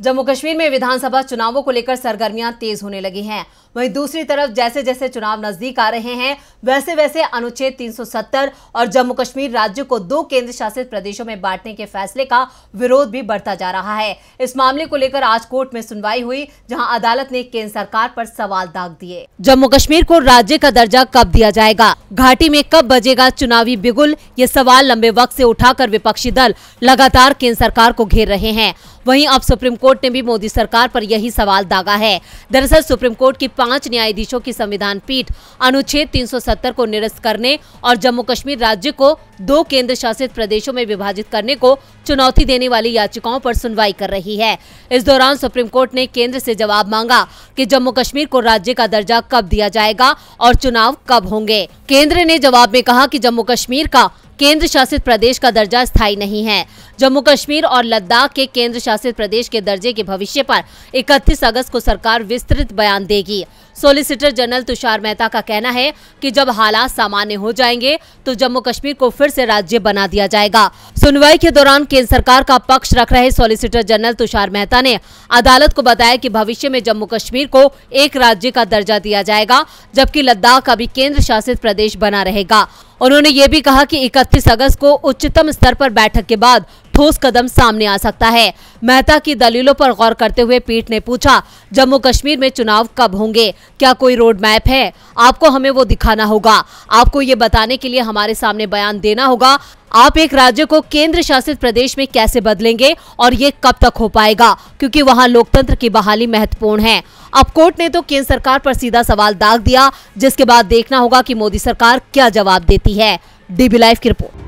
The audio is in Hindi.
जम्मू कश्मीर में विधानसभा चुनावों को लेकर सरगर्मियां तेज होने लगी हैं वहीं दूसरी तरफ जैसे जैसे चुनाव नजदीक आ रहे हैं वैसे वैसे अनुच्छेद 370 और जम्मू कश्मीर राज्य को दो केंद्र शासित प्रदेशों में बांटने के फैसले का विरोध भी बढ़ता जा रहा है इस मामले को लेकर आज कोर्ट में सुनवाई हुई जहाँ अदालत ने केंद्र सरकार आरोप सवाल दाग दिए जम्मू कश्मीर को राज्य का दर्जा कब दिया जाएगा घाटी में कब बजेगा चुनावी बिगुल ये सवाल लंबे वक्त ऐसी उठाकर विपक्षी दल लगातार केंद्र सरकार को घेर रहे हैं वही अब सुप्रीम कोर्ट कोर्ट ने भी मोदी सरकार पर यही सवाल दागा है दरअसल सुप्रीम कोर्ट की पांच न्यायाधीशों की संविधान पीठ अनुच्छेद 370 को निरस्त करने और जम्मू कश्मीर राज्य को दो केंद्र शासित प्रदेशों में विभाजित करने को चुनौती देने वाली याचिकाओं पर सुनवाई कर रही है इस दौरान सुप्रीम कोर्ट ने केंद्र से जवाब मांगा कि जम्मू कश्मीर को राज्य का दर्जा कब दिया जाएगा और चुनाव कब होंगे केंद्र ने जवाब में कहा कि जम्मू कश्मीर का केंद्र शासित प्रदेश का दर्जा स्थायी नहीं है जम्मू कश्मीर और लद्दाख के केंद्र शासित प्रदेश के दर्जे के भविष्य पर 31 अगस्त को सरकार विस्तृत बयान देगी सोलिसिटर जनरल तुषार मेहता का कहना है कि जब हालात सामान्य हो जाएंगे तो जम्मू कश्मीर को फिर से राज्य बना दिया जाएगा सुनवाई के दौरान केंद्र सरकार का पक्ष रख रहे सोलिसिटर जनरल तुषार मेहता ने अदालत को बताया कि भविष्य में जम्मू कश्मीर को एक राज्य का दर्जा दिया जाएगा जबकि लद्दाख अभी केंद्र शासित प्रदेश बना रहेगा उन्होंने ये भी कहा कि 31 अगस्त को उच्चतम स्तर पर बैठक के बाद ठोस कदम सामने आ सकता है मेहता की दलीलों पर गौर करते हुए पीठ ने पूछा जम्मू कश्मीर में चुनाव कब होंगे क्या कोई रोड मैप है आपको हमें वो दिखाना होगा आपको ये बताने के लिए हमारे सामने बयान देना होगा आप एक राज्य को केंद्र शासित प्रदेश में कैसे बदलेंगे और ये कब तक हो पाएगा क्योंकि वहां लोकतंत्र की बहाली महत्वपूर्ण है अब कोर्ट ने तो केंद्र सरकार पर सीधा सवाल दाग दिया जिसके बाद देखना होगा कि मोदी सरकार क्या जवाब देती है डीबी लाइव की रिपोर्ट